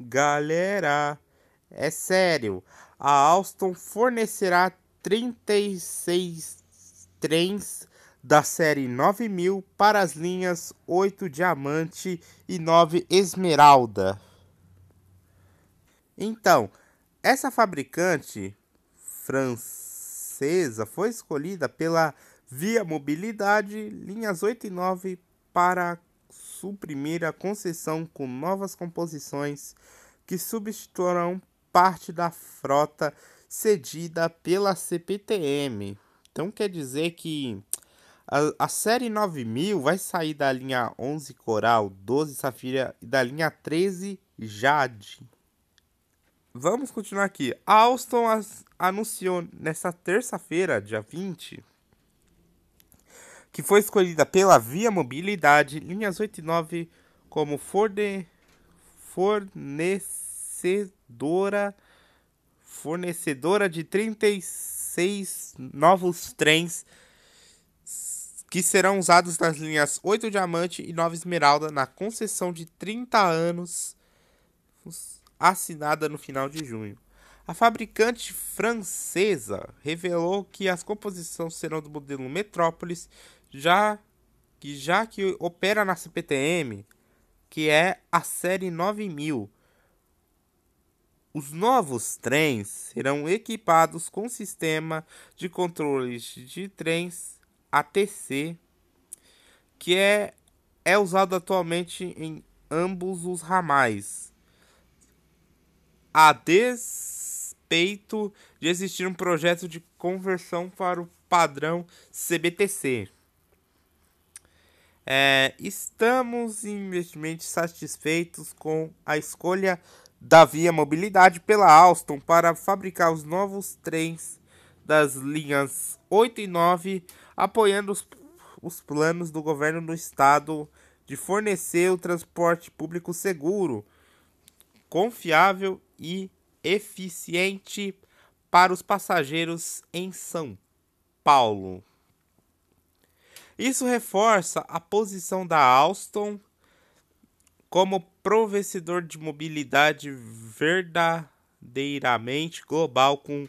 Galera, é sério, a Alstom fornecerá 36 trens da série 9000 para as linhas 8 Diamante e 9 Esmeralda. Então, essa fabricante francesa foi escolhida pela Via Mobilidade Linhas 8 e 9 para suprimir a concessão com novas composições que substituirão parte da frota cedida pela CPTM. Então quer dizer que a, a, série 9000 vai sair da linha 11 Coral, 12 Safira e da linha 13 Jade. Vamos continuar aqui. A Alstom anunciou nesta terça-feira, dia 20, que foi escolhida pela Via Mobilidade, linhas 8 e 9, como forne... fornecedora fornecedora de 36 novos trens que serão usados nas linhas 8 Diamante e 9 Esmeralda na concessão de 30 anos assinada no final de junho. A fabricante francesa revelou que as composições serão do modelo Metrópolis já que já que opera na CPTM, que é a série 9000. Os novos trens serão equipados com sistema de controles de trens ATC, que é, é usado atualmente em ambos os ramais. A despeito de existir um projeto de conversão para o padrão CBTC. É, estamos investimente satisfeitos com a escolha da Via Mobilidade pela Alstom para fabricar os novos trens das linhas 8 e 9, apoiando os, os planos do governo do estado de fornecer o transporte público seguro, confiável e eficiente para os passageiros em São Paulo. Isso reforça a posição da Alstom como provedor de mobilidade verdadeiramente global com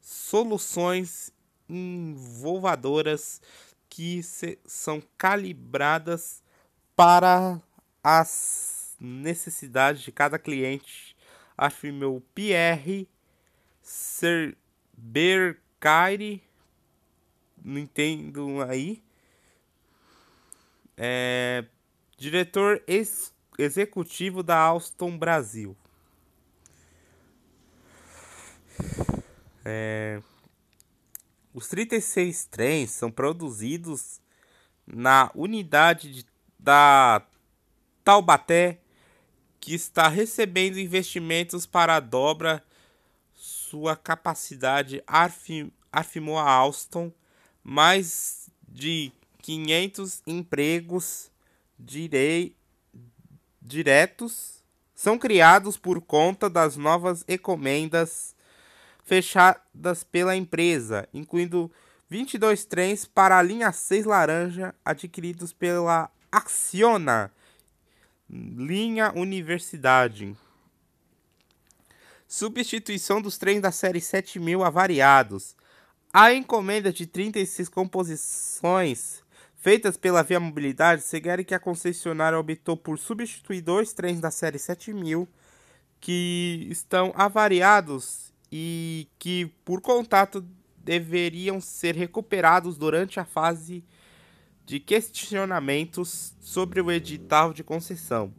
soluções envolvadoras que são calibradas para as necessidades de cada cliente, afirmou Pierre Serbercaire, não entendo aí, é, diretor ex executivo da Alstom Brasil. É, os 36 trens são produzidos na unidade de, da Taubaté, que está recebendo investimentos para a dobra sua capacidade, afirmou a Alstom, mais de 500 empregos direi, diretos são criados por conta das novas encomendas fechadas pela empresa, incluindo 22 trens para a linha 6 laranja adquiridos pela Acciona, linha Universidade. Substituição dos trens da série 7000 avariados. A encomenda de 36 composições feitas pela Via Mobilidade, seguem que a concessionária optou por substituir dois trens da série 7000 que estão avariados e que, por contato, deveriam ser recuperados durante a fase de questionamentos sobre o edital de concessão.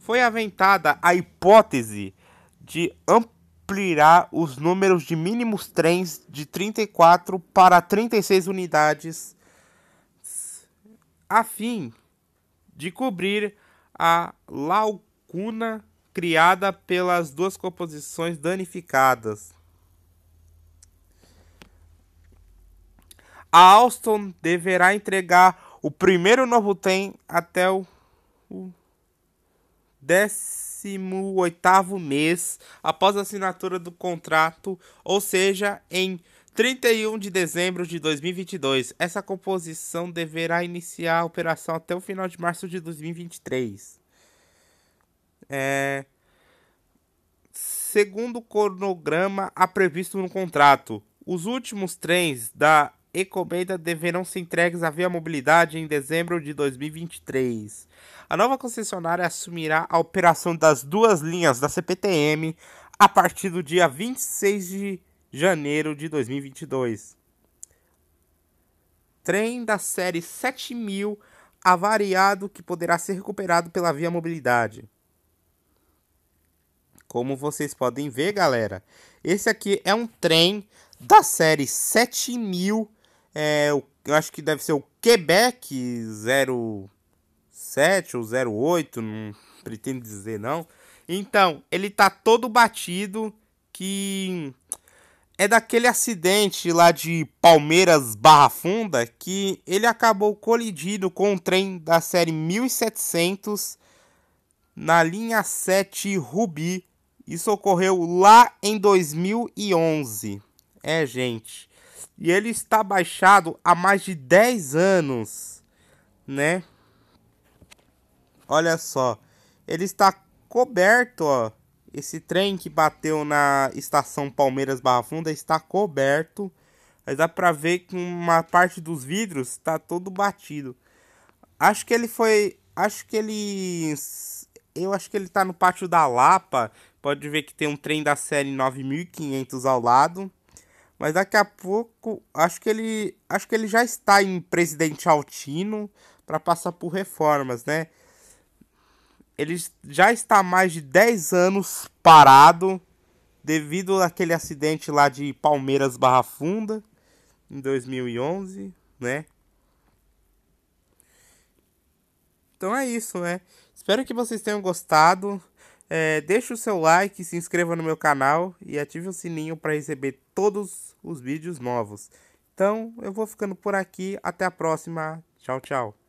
Foi aventada a hipótese de ampliar os números de mínimos trens de 34 para 36 unidades a fim de cobrir a lacuna criada pelas duas composições danificadas. A Alston deverá entregar o primeiro novo trem até o 18 mês após a assinatura do contrato, ou seja, em 31 de dezembro de 2022. Essa composição deverá iniciar a operação até o final de março de 2023. É... Segundo o cronograma a previsto no contrato, os últimos trens da Ecomenda deverão ser entregues à Via Mobilidade em dezembro de 2023. A nova concessionária assumirá a operação das duas linhas da CPTM a partir do dia 26 de janeiro de 2022. Trem da série 7000 avariado que poderá ser recuperado pela Via Mobilidade. Como vocês podem ver, galera, esse aqui é um trem da série 7000, é, eu acho que deve ser o Quebec 07 ou 08, não pretendo dizer não. Então, ele tá todo batido que é daquele acidente lá de Palmeiras Barra Funda que ele acabou colidindo com um trem da série 1700 na linha 7 Rubi. Isso ocorreu lá em 2011. É, gente. E ele está baixado há mais de 10 anos, né? Olha só. Ele está coberto, ó, esse trem que bateu na estação Palmeiras Barra Funda está coberto. Mas dá pra ver que uma parte dos vidros está todo batido. Acho que ele foi. Acho que ele. Eu acho que ele tá no pátio da Lapa. Pode ver que tem um trem da série 9500 ao lado. Mas daqui a pouco, acho que ele, acho que ele já está em Presidente Altino para passar por reformas, né? ele já está há mais de 10 anos parado devido àquele acidente lá de Palmeiras Barra Funda em 2011, né? Então é isso, né? Espero que vocês tenham gostado. É, deixe o seu like, se inscreva no meu canal e ative o sininho para receber todos os vídeos novos. Então eu vou ficando por aqui. Até a próxima. Tchau, tchau.